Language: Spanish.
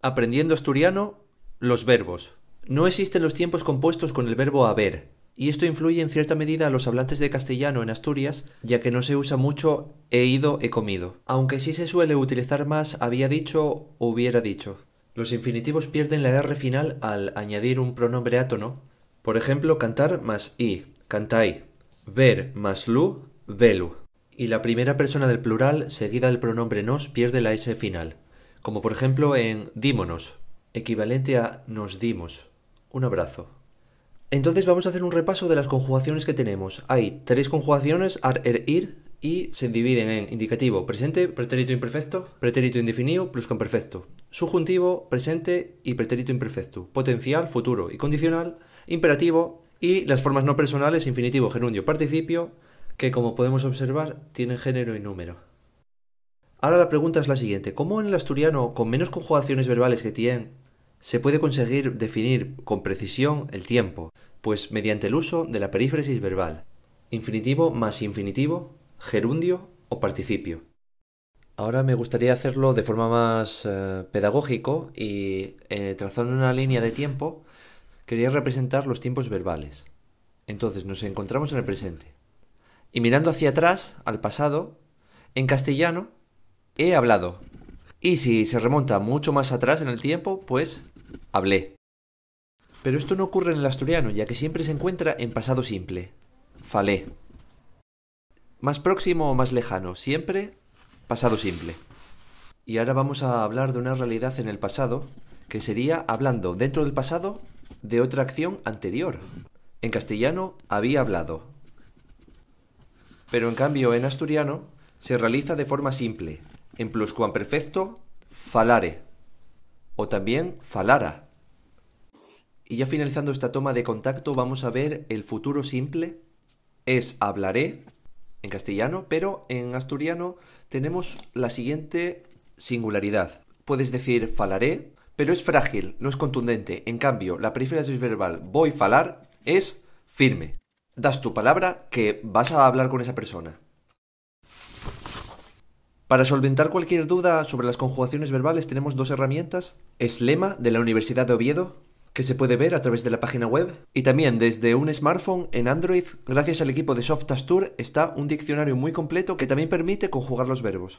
Aprendiendo asturiano, los verbos. No existen los tiempos compuestos con el verbo haber, y esto influye en cierta medida a los hablantes de castellano en Asturias, ya que no se usa mucho he ido, he comido, aunque sí se suele utilizar más había dicho, hubiera dicho. Los infinitivos pierden la R final al añadir un pronombre átono, por ejemplo, cantar más i, cantai, ver más lu, velu. Y la primera persona del plural, seguida del pronombre nos, pierde la S final como por ejemplo en dímonos, equivalente a nos dimos. Un abrazo. Entonces vamos a hacer un repaso de las conjugaciones que tenemos. Hay tres conjugaciones, ar, er, ir, y se dividen en indicativo presente, pretérito imperfecto, pretérito indefinido, plus perfecto, subjuntivo, presente y pretérito imperfecto, potencial, futuro y condicional, imperativo y las formas no personales infinitivo, gerundio, participio, que como podemos observar tienen género y número. Ahora la pregunta es la siguiente, ¿cómo en el asturiano, con menos conjugaciones verbales que tienen, se puede conseguir definir con precisión el tiempo? Pues mediante el uso de la perífrasis verbal, infinitivo más infinitivo, gerundio o participio. Ahora me gustaría hacerlo de forma más eh, pedagógico y eh, trazando una línea de tiempo, quería representar los tiempos verbales. Entonces nos encontramos en el presente. Y mirando hacia atrás, al pasado, en castellano he hablado. Y si se remonta mucho más atrás en el tiempo, pues hablé. Pero esto no ocurre en el asturiano, ya que siempre se encuentra en pasado simple. Falé. Más próximo o más lejano, siempre pasado simple. Y ahora vamos a hablar de una realidad en el pasado, que sería hablando dentro del pasado de otra acción anterior. En castellano había hablado. Pero en cambio en asturiano se realiza de forma simple, en pluscuamperfecto, falare o también falara. Y ya finalizando esta toma de contacto vamos a ver el futuro simple. Es hablaré en castellano, pero en asturiano tenemos la siguiente singularidad. Puedes decir falaré, pero es frágil, no es contundente. En cambio, la perífrasis verbal voy falar es firme. Das tu palabra que vas a hablar con esa persona. Para solventar cualquier duda sobre las conjugaciones verbales tenemos dos herramientas, Slema de la Universidad de Oviedo, que se puede ver a través de la página web, y también desde un smartphone en Android, gracias al equipo de Softastur, está un diccionario muy completo que también permite conjugar los verbos.